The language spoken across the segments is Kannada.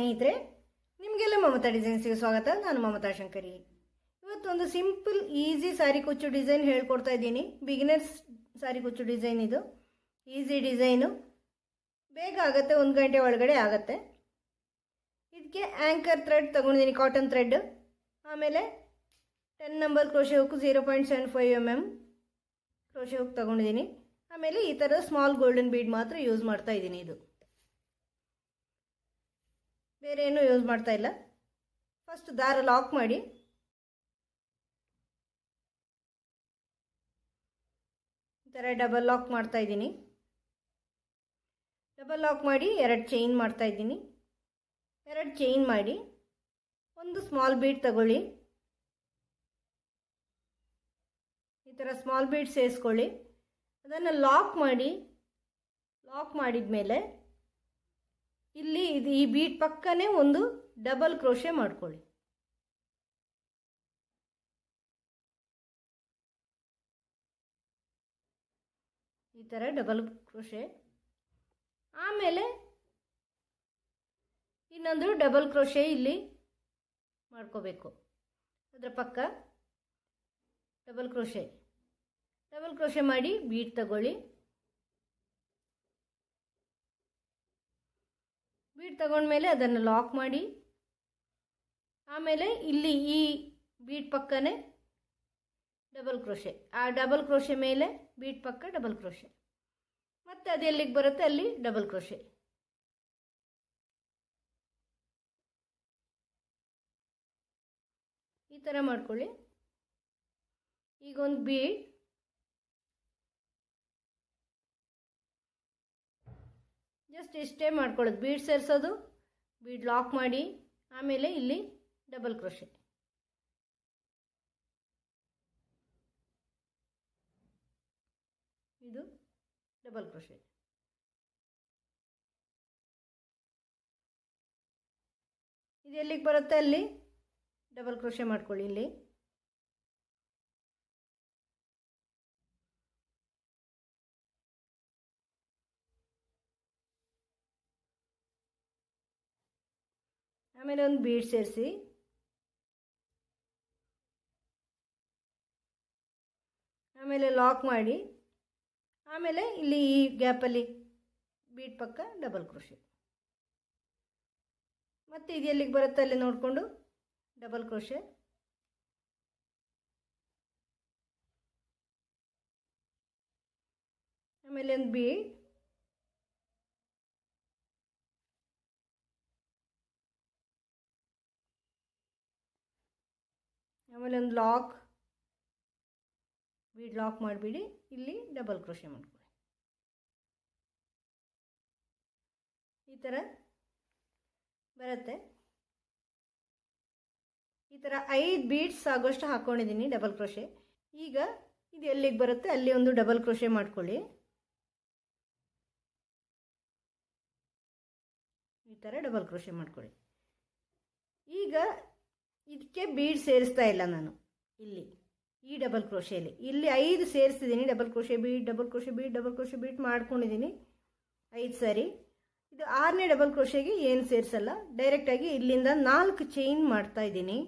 ಸ್ನೇಹಿತರೆ ನಿಮಗೆಲ್ಲ ಮಮತಾ ಡಿಸೈನ್ಸ್ಗೆ ಸ್ವಾಗತ ನಾನು ಮಮತಾ ಶಂಕರಿ ಇವತ್ತೊಂದು ಸಿಂಪಲ್ ಈಸಿ ಸಾರಿ ಕುಚ್ಚು ಡಿಸೈನ್ ಹೇಳ್ಕೊಡ್ತಾ ಇದ್ದೀನಿ ಬಿಗಿನರ್ಸ್ ಸಾರಿ ಕುಚ್ಚು ಡಿಸೈನ್ ಇದು ಈಸಿ ಡಿಸೈನು ಬೇಗ ಆಗುತ್ತೆ ಒಂದು ಗಂಟೆ ಒಳಗಡೆ ಆಗುತ್ತೆ ಇದಕ್ಕೆ ಆ್ಯಂಕರ್ ಥ್ರೆಡ್ ತೊಗೊಂಡಿದ್ದೀನಿ ಕಾಟನ್ ಥ್ರೆಡ್ ಆಮೇಲೆ ten number crochet hook zero point seven five M M crochet hook ತೊಗೊಂಡಿದ್ದೀನಿ ಆಮೇಲೆ ಈ ಥರದ ಸ್ಮಾಲ್ ಗೋಲ್ಡನ್ ಬೀಡ್ ಮಾತ್ರ ಯೂಸ್ ಮಾಡ್ತಾ ಇದ್ದೀನಿ ಇದು ಬೇರೆ ಏನೂ ಯೂಸ್ ಮಾಡ್ತಾ ಇಲ್ಲ ಫಸ್ಟ್ ದಾರ ಲಾಕ್ ಮಾಡಿ ಈ ಥರ ಡಬಲ್ ಲಾಕ್ ಮಾಡ್ತಾ ಇದ್ದೀನಿ ಡಬಲ್ ಲಾಕ್ ಮಾಡಿ ಎರಡು ಚೈನ್ ಮಾಡ್ತಾ ಇದ್ದೀನಿ ಎರಡು ಚೈನ್ ಮಾಡಿ ಒಂದು ಸ್ಮಾಲ್ ಬೀಡ್ ತಗೊಳ್ಳಿ ಈ ಥರ ಸ್ಮಾಲ್ ಬೀಡ್ ಸೇರಿಸ್ಕೊಳ್ಳಿ ಅದನ್ನು ಲಾಕ್ ಮಾಡಿ ಲಾಕ್ ಮಾಡಿದ ಮೇಲೆ ಇಲ್ಲಿ ಇದು ಈ ಬೀಟ್ ಪಕ್ಕನೇ ಒಂದು ಡಬಲ್ ಕ್ರೋಶೆ ಮಾಡ್ಕೊಳ್ಳಿ ಈ ಥರ ಡಬಲ್ ಕ್ರೋಶೆ ಆಮೇಲೆ ಇನ್ನೊಂದು ಡಬಲ್ ಕ್ರೋಶೆ ಇಲ್ಲಿ ಮಾಡ್ಕೋಬೇಕು ಅದರ ಪಕ್ಕ ಡಬಲ್ ಕ್ರೋಶೆ ಡಬಲ್ ಕ್ರೋಶೆ ಮಾಡಿ ಬೀಟ್ ತಗೊಳ್ಳಿ ಬೀಡ್ ತಗೊಂಡ್ಮೇಲೆ ಅದನ್ನು ಲಾಕ್ ಮಾಡಿ ಆಮೇಲೆ ಇಲ್ಲಿ ಈ ಬೀಟ್ ಪಕ್ಕನೇ ಡಬಲ್ ಕ್ರೋಶೆ ಆ ಡಬಲ್ ಕ್ರೋಶೆ ಮೇಲೆ ಬೀಟ್ ಪಕ್ಕ ಡಬಲ್ ಕ್ರೋಶೆ ಮತ್ತು ಅದು ಎಲ್ಲಿಗೆ ಬರುತ್ತೆ ಅಲ್ಲಿ ಡಬಲ್ ಕ್ರೋಶೆ ಈ ಥರ ಮಾಡ್ಕೊಳ್ಳಿ ಈಗ ಒಂದು ಜಸ್ಟ್ ಇಷ್ಟೇ ಮಾಡ್ಕೊಳ್ಳೋದು ಬೀಡ್ ಸೇರಿಸೋದು ಬೀಡ್ ಲಾಕ್ ಮಾಡಿ ಆಮೇಲೆ ಇಲ್ಲಿ ಡಬಲ್ ಕ್ರೋಶೆ ಇದು ಡಬಲ್ ಕ್ರೋಶೆ ಇದು ಎಲ್ಲಿಗೆ ಬರುತ್ತೆ ಅಲ್ಲಿ ಡಬಲ್ ಕ್ರೋಶೆ ಮಾಡ್ಕೊಳ್ಳಿ ಇಲ್ಲಿ ಆಮೇಲೆ ಒಂದು ಬೀಡ್ ಸೇರಿಸಿ ಆಮೇಲೆ ಲಾಕ್ ಮಾಡಿ ಆಮೇಲೆ ಇಲ್ಲಿ ಈ ಗ್ಯಾಪಲ್ಲಿ ಬೀಟ್ ಪಕ್ಕ ಡಬಲ್ ಕ್ರೋಶೆ ಮತ್ತು ಇದು ಎಲ್ಲಿಗೆ ಬರುತ್ತೆ ಅಲ್ಲಿ ನೋಡಿಕೊಂಡು ಡಬಲ್ ಕ್ರೋಶೆ ಆಮೇಲೆ ಒಂದು ಬೀಟ್ ಆಮೇಲೆ ಒಂದು ಲಾಕ್ ಬೀಡ್ ಲಾಕ್ ಮಾಡಿಬಿಡಿ ಇಲ್ಲಿ ಡಬಲ್ ಕ್ರೋಶೆ ಮಾಡ್ಕೊಳ್ಳಿ ಈ ಥರ ಬರುತ್ತೆ ಈ ಥರ ಐದು ಬೀಡ್ಸ್ ಆಗೋಷ್ಟು ಹಾಕ್ಕೊಂಡಿದ್ದೀನಿ ಡಬಲ್ ಕ್ರೋಶೆ ಈಗ ಇದು ಎಲ್ಲಿಗೆ ಬರುತ್ತೆ ಅಲ್ಲಿ ಒಂದು ಡಬಲ್ ಕ್ರೋಶೆ ಮಾಡ್ಕೊಳ್ಳಿ ಈ ಥರ ಡಬಲ್ ಕ್ರೋಶೆ ಮಾಡ್ಕೊಳ್ಳಿ ಈಗ ಇದಕ್ಕೆ ಬೀಡ್ ಸೇರಿಸ್ತಾ ಇಲ್ಲ ನಾನು ಇಲ್ಲಿ ಈ ಡಬಲ್ ಕ್ರೋಶೆಯಲ್ಲಿ ಇಲ್ಲಿ ಐದು ಸೇರಿಸ್ತಿದ್ದೀನಿ double crochet bead double crochet bead double crochet bead ಮಾಡ್ಕೊಂಡಿದ್ದೀನಿ ಐದು ಸಾರಿ ಇದು ಆರನೇ ಡಬಲ್ ಕ್ರೋಶೆಗೆ ಏನು ಸೇರಿಸಲ್ಲ ಡೈರೆಕ್ಟಾಗಿ ಇಲ್ಲಿಂದ ನಾಲ್ಕು ಚೈನ್ ಮಾಡ್ತಾ ಇದ್ದೀನಿ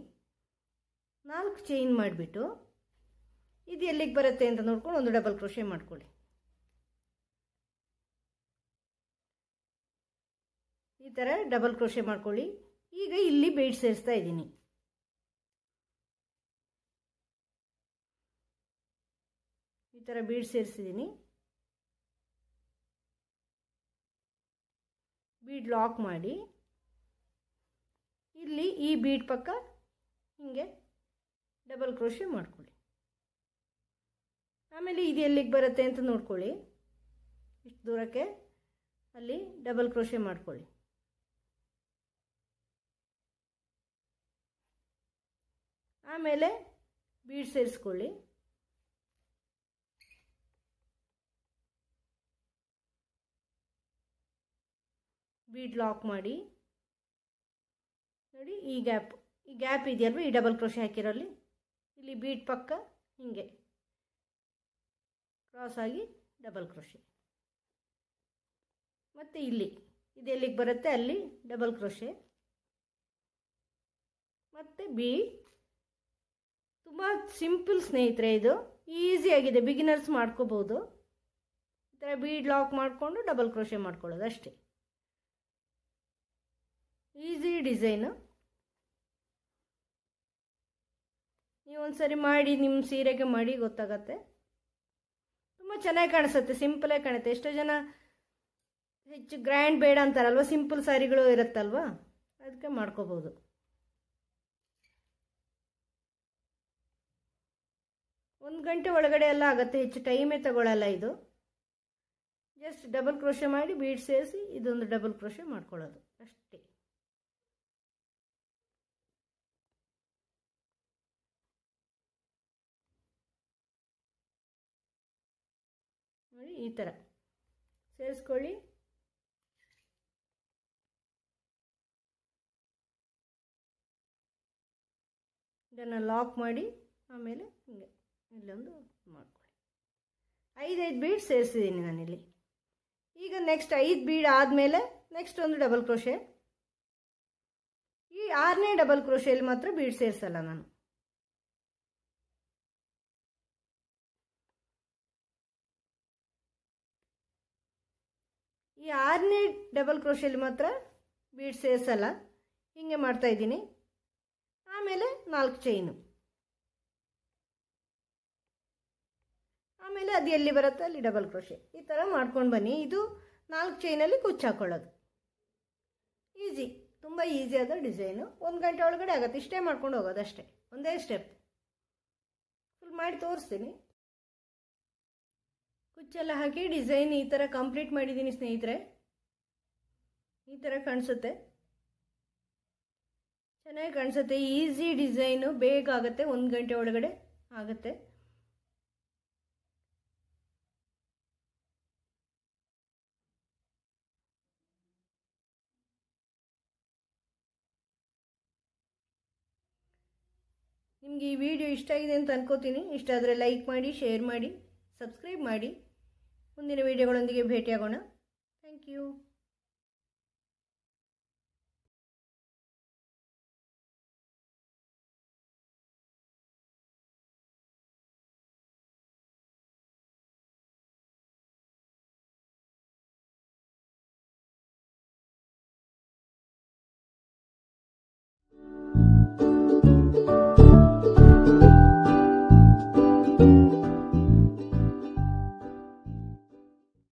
ನಾಲ್ಕು ಚೈನ್ ಮಾಡಿಬಿಟ್ಟು ಇದು ಎಲ್ಲಿಗೆ ಬರುತ್ತೆ ಅಂತ ನೋಡ್ಕೊಂಡು ಒಂದು ಡಬಲ್ ಕ್ರೋಶೆ ಮಾಡ್ಕೊಳ್ಳಿ ಈ ಥರ ಡಬಲ್ ಕ್ರೋಶೆ ಮಾಡ್ಕೊಳ್ಳಿ ಈಗ ಇಲ್ಲಿ ಬೀಡ್ ಸೇರಿಸ್ತಾ ಇದ್ದೀನಿ ಈ ಥರ ಬೀಡ್ ಸೇರಿಸಿದ್ದೀನಿ ಬೀಡ್ ಲಾಕ್ ಮಾಡಿ ಇಲ್ಲಿ ಈ ಬೀಡ್ ಪಕ್ಕ ಹೀಗೆ ಡಬಲ್ ಕ್ರೋಶಿ ಮಾಡ್ಕೊಳ್ಳಿ ಆಮೇಲೆ ಇದು ಎಲ್ಲಿಗೆ ಬರುತ್ತೆ ಅಂತ ನೋಡ್ಕೊಳ್ಳಿ ಇಷ್ಟು ದೂರಕ್ಕೆ ಅಲ್ಲಿ ಡಬಲ್ ಕ್ರೋಶೆ ಮಾಡ್ಕೊಳ್ಳಿ ಆಮೇಲೆ ಬೀಡ್ ಸೇರಿಸ್ಕೊಳ್ಳಿ ಬೀಡ್ ಲಾಕ್ ಮಾಡಿ ನೋಡಿ ಈ ಗ್ಯಾಪ್ ಈ ಗ್ಯಾಪ್ ಇದೆಯಲ್ವ ಈ ಡಬಲ್ ಕ್ರೋಶೆ ಹಾಕಿರಲ್ಲಿ ಇಲ್ಲಿ ಬೀಡ್ ಪಕ್ಕ ಹೀಗೆ ಕ್ರಾಸ್ ಆಗಿ ಡಬಲ್ ಕ್ರೋಶಿ ಮತ್ತು ಇಲ್ಲಿ ಇದು ಎಲ್ಲಿಗೆ ಬರುತ್ತೆ ಅಲ್ಲಿ ಡಬಲ್ ಕ್ರೋಶೆ ಮತ್ತು ಬಿ ತುಂಬ ಸಿಂಪಲ್ ಸ್ನೇಹಿತರೆ ಇದು ಆಗಿದೆ ಬಿಗಿನರ್ಸ್ ಮಾಡ್ಕೋಬೋದು ಈ ಥರ ಬೀಡ್ ಲಾಕ್ ಮಾಡಿಕೊಂಡು ಡಬಲ್ ಕ್ರೋಶೆ ಮಾಡ್ಕೊಳ್ಳೋದು ಅಷ್ಟೇ ಈಸಿ ಡಿಸೈನು ನೀವೊಂದು ಸರಿ ಮಾಡಿ ನಿಮ್ಮ ಸೀರೆಗೆ ಮಾಡಿ ಗೊತ್ತಾಗತ್ತೆ ತುಂಬ ಚೆನ್ನಾಗಿ ಕಾಣಿಸುತ್ತೆ ಆಗಿ ಕಾಣುತ್ತೆ ಎಷ್ಟೋ ಜನ ಹೆಚ್ಚು ಗ್ರ್ಯಾಂಡ್ ಬೇಡ ಅಂತಾರಲ್ವ ಸಿಂಪಲ್ ಸ್ಯಾರಿಗಳು ಇರುತ್ತಲ್ವಾ ಅದಕ್ಕೆ ಮಾಡ್ಕೋಬೋದು ಒಂದು ಗಂಟೆ ಒಳಗಡೆ ಎಲ್ಲ ಆಗುತ್ತೆ ಹೆಚ್ಚು ಟೈಮೇ ತಗೊಳ್ಳಲ್ಲ ಇದು ಜಸ್ಟ್ ಡಬಲ್ ಕ್ರೋಶೆ ಮಾಡಿ ಬೀಡ್ ಸೇರಿಸಿ ಇದೊಂದು ಡಬಲ್ ಕ್ರೋಶೆ ಮಾಡ್ಕೊಳ್ಳೋದು ಈ ಥರ ಸೇರಿಸ್ಕೊಳ್ಳಿ ಇದನ್ನು ಲಾಕ್ ಮಾಡಿ ಆಮೇಲೆ ಹಿಂಗೆ ಇಲ್ಲೊಂದು ಮಾಡ್ಕೊಳ್ಳಿ ಐದೈದು ಬೀಡ್ ಸೇರಿಸಿದ್ದೀನಿ ನಾನಿಲ್ಲಿ ಈಗ ನೆಕ್ಸ್ಟ್ ಐದು ಬೀಡ್ ಆದಮೇಲೆ ನೆಕ್ಸ್ಟ್ ಒಂದು ಡಬಲ್ ಕ್ರೋಶೆ ಈ ಆರನೇ ಡಬಲ್ ಕ್ರೋಶೆಯಲ್ಲಿ ಮಾತ್ರ ಬೀಡ್ ಸೇರಿಸಲ್ಲ ನಾನು ಈ ಆರನೇ ಡಬಲ್ ಕ್ರೋಶಿಯಲ್ಲಿ ಮಾತ್ರ ಬೀಡ್ ಸೇರಿಸಲ್ಲ ಹೀಗೆ ಮಾಡ್ತಾ ಇದ್ದೀನಿ ಆಮೇಲೆ ನಾಲ್ಕು ಚೈನು ಆಮೇಲೆ ಅದು ಎಲ್ಲಿ ಬರುತ್ತೆ ಅಲ್ಲಿ ಡಬಲ್ ಕ್ರೋಶೆ ಈ ಥರ ಮಾಡ್ಕೊಂಡು ಬನ್ನಿ ಇದು ನಾಲ್ಕು ಚೈನಲ್ಲಿ ಕುಚ್ಚು ಹಾಕೊಳ್ಳೋದು ಈಸಿ ತುಂಬ ಈಸಿ ಆದ ಡಿಸೈನು ಒಂದು ಗಂಟೆ ಒಳಗಡೆ ಆಗುತ್ತೆ ಇಷ್ಟೇ ಮಾಡ್ಕೊಂಡು ಹೋಗೋದು ಅಷ್ಟೇ ಒಂದೇ ಸ್ಟೆಪ್ ಫುಲ್ ಮಾಡಿ ತೋರಿಸ್ತೀನಿ ಕುಚ್ಚೆಲ್ಲ ಹಾಕಿ ಡಿಸೈನ್ ಈ ಥರ ಕಂಪ್ಲೀಟ್ ಮಾಡಿದ್ದೀನಿ ಸ್ನೇಹಿತರೆ ಈ ಥರ ಕಾಣಿಸುತ್ತೆ ಚೆನ್ನಾಗಿ ಕಾಣಿಸುತ್ತೆ ಈಸಿ ಡಿಸೈನು ಬೇಗ ಆಗುತ್ತೆ ಒಂದು ಗಂಟೆ ಒಳಗಡೆ ಆಗುತ್ತೆ ನಿಮಗೆ ಈ ವಿಡಿಯೋ ಇಷ್ಟ ಆಗಿದೆ ಅಂತ ಅನ್ಕೋತೀನಿ ಇಷ್ಟ ಆದರೆ ಲೈಕ್ ಮಾಡಿ ಶೇರ್ ಮಾಡಿ ಸಬ್ಸ್ಕ್ರೈಬ್ ಮಾಡಿ ಮುಂದಿನ ವಿಡಿಯೋಗಳೊಂದಿಗೆ ಭೇಟಿಯಾಗೋಣ ಥ್ಯಾಂಕ್ ಯು